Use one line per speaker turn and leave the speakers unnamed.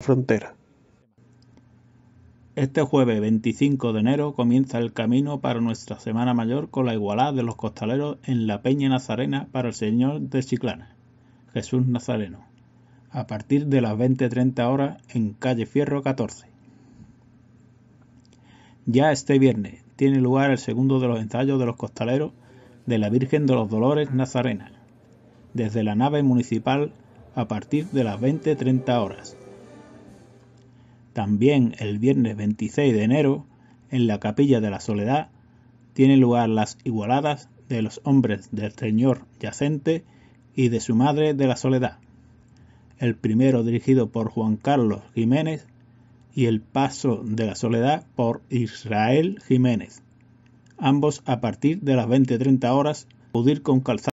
frontera.
Este jueves 25 de enero comienza el camino para nuestra Semana Mayor con la igualdad de los costaleros en la Peña Nazarena para el Señor de Chiclana, Jesús Nazareno, a partir de las 20.30 horas en calle Fierro 14. Ya este viernes tiene lugar el segundo de los ensayos de los costaleros de la Virgen de los Dolores Nazarena, desde la nave municipal a partir de las 20.30 horas también el viernes 26 de enero, en la Capilla de la Soledad, tienen lugar las igualadas de los hombres del Señor Yacente y de su Madre de la Soledad. El primero dirigido por Juan Carlos Jiménez y el Paso de la Soledad por Israel Jiménez. Ambos a partir de las 20.30 horas, pudir con calzado.